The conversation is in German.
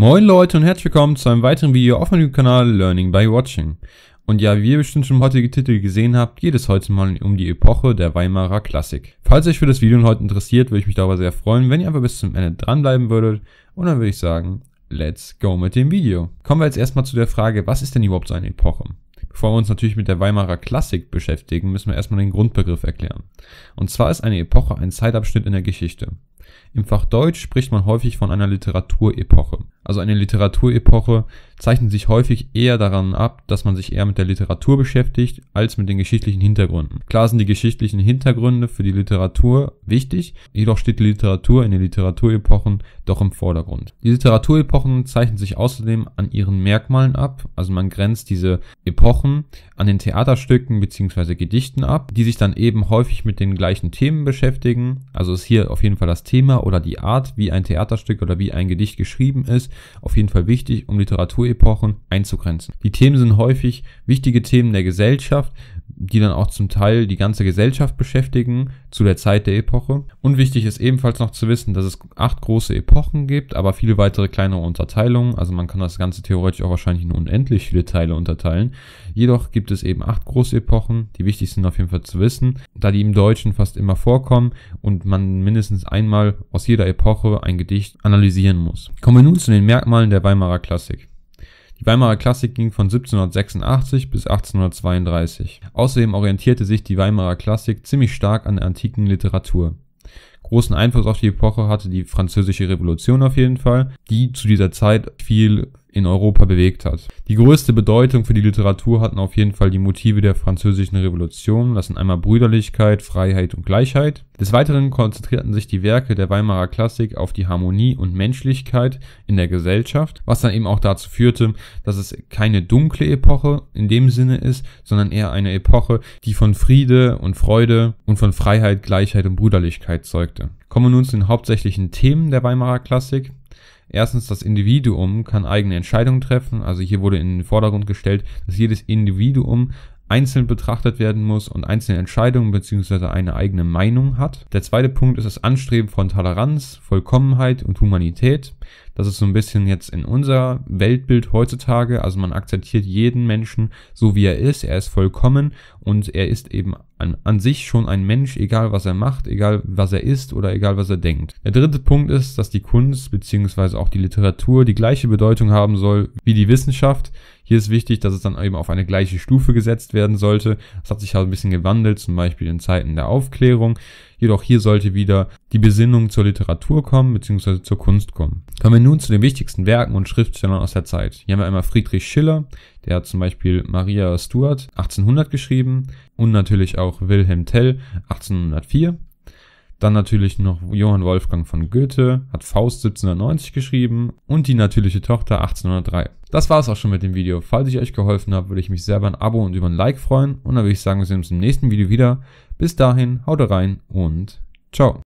Moin Leute und herzlich willkommen zu einem weiteren Video auf meinem Kanal Learning by Watching. Und ja, wie ihr bestimmt schon im heutigen Titel gesehen habt, geht es heute mal um die Epoche der Weimarer Klassik. Falls euch für das Video heute interessiert, würde ich mich darüber sehr freuen, wenn ihr einfach bis zum Ende dranbleiben würdet. Und dann würde ich sagen, let's go mit dem Video. Kommen wir jetzt erstmal zu der Frage, was ist denn überhaupt so eine Epoche? Bevor wir uns natürlich mit der Weimarer Klassik beschäftigen, müssen wir erstmal den Grundbegriff erklären. Und zwar ist eine Epoche ein Zeitabschnitt in der Geschichte. Im Fach Deutsch spricht man häufig von einer Literaturepoche also eine Literaturepoche, zeichnen sich häufig eher daran ab, dass man sich eher mit der Literatur beschäftigt, als mit den geschichtlichen Hintergründen. Klar sind die geschichtlichen Hintergründe für die Literatur wichtig, jedoch steht die Literatur in den Literaturepochen doch im Vordergrund. Die Literaturepochen zeichnen sich außerdem an ihren Merkmalen ab, also man grenzt diese Epochen an den Theaterstücken bzw. Gedichten ab, die sich dann eben häufig mit den gleichen Themen beschäftigen. Also ist hier auf jeden Fall das Thema oder die Art, wie ein Theaterstück oder wie ein Gedicht geschrieben ist, auf jeden Fall wichtig, um Literatur Epochen einzugrenzen. Die Themen sind häufig wichtige Themen der Gesellschaft, die dann auch zum Teil die ganze Gesellschaft beschäftigen zu der Zeit der Epoche. Und wichtig ist ebenfalls noch zu wissen, dass es acht große Epochen gibt, aber viele weitere kleinere Unterteilungen. Also man kann das Ganze theoretisch auch wahrscheinlich in unendlich viele Teile unterteilen. Jedoch gibt es eben acht große Epochen, die wichtig sind auf jeden Fall zu wissen, da die im Deutschen fast immer vorkommen und man mindestens einmal aus jeder Epoche ein Gedicht analysieren muss. Kommen wir nun zu den Merkmalen der Weimarer Klassik. Die Weimarer Klassik ging von 1786 bis 1832. Außerdem orientierte sich die Weimarer Klassik ziemlich stark an der antiken Literatur. Großen Einfluss auf die Epoche hatte die Französische Revolution auf jeden Fall, die zu dieser Zeit viel in Europa bewegt hat. Die größte Bedeutung für die Literatur hatten auf jeden Fall die Motive der französischen Revolution, das sind einmal Brüderlichkeit, Freiheit und Gleichheit. Des Weiteren konzentrierten sich die Werke der Weimarer Klassik auf die Harmonie und Menschlichkeit in der Gesellschaft, was dann eben auch dazu führte, dass es keine dunkle Epoche in dem Sinne ist, sondern eher eine Epoche, die von Friede und Freude und von Freiheit, Gleichheit und Brüderlichkeit zeugte. Kommen wir nun zu den hauptsächlichen Themen der Weimarer Klassik. Erstens, das Individuum kann eigene Entscheidungen treffen. Also hier wurde in den Vordergrund gestellt, dass jedes Individuum einzeln betrachtet werden muss und einzelne Entscheidungen bzw. eine eigene Meinung hat. Der zweite Punkt ist das Anstreben von Toleranz, Vollkommenheit und Humanität. Das ist so ein bisschen jetzt in unser Weltbild heutzutage. Also man akzeptiert jeden Menschen so, wie er ist. Er ist vollkommen und er ist eben an, an sich schon ein Mensch, egal was er macht, egal was er ist oder egal was er denkt. Der dritte Punkt ist, dass die Kunst beziehungsweise auch die Literatur die gleiche Bedeutung haben soll wie die Wissenschaft. Hier ist wichtig, dass es dann eben auf eine gleiche Stufe gesetzt werden sollte. Das hat sich halt ein bisschen gewandelt, zum Beispiel in Zeiten der Aufklärung. Jedoch hier sollte wieder die Besinnung zur Literatur kommen bzw. zur Kunst kommen. Kommen wir nun zu den wichtigsten Werken und Schriftstellern aus der Zeit. Hier haben wir einmal Friedrich Schiller, der hat zum Beispiel Maria Stuart 1800 geschrieben und natürlich auch Wilhelm Tell 1804. Dann natürlich noch Johann Wolfgang von Goethe, hat Faust 1790 geschrieben und die natürliche Tochter 1803. Das war es auch schon mit dem Video. Falls ich euch geholfen habe, würde ich mich sehr über ein Abo und über ein Like freuen. Und dann würde ich sagen, wir sehen uns im nächsten Video wieder. Bis dahin, haut rein und ciao.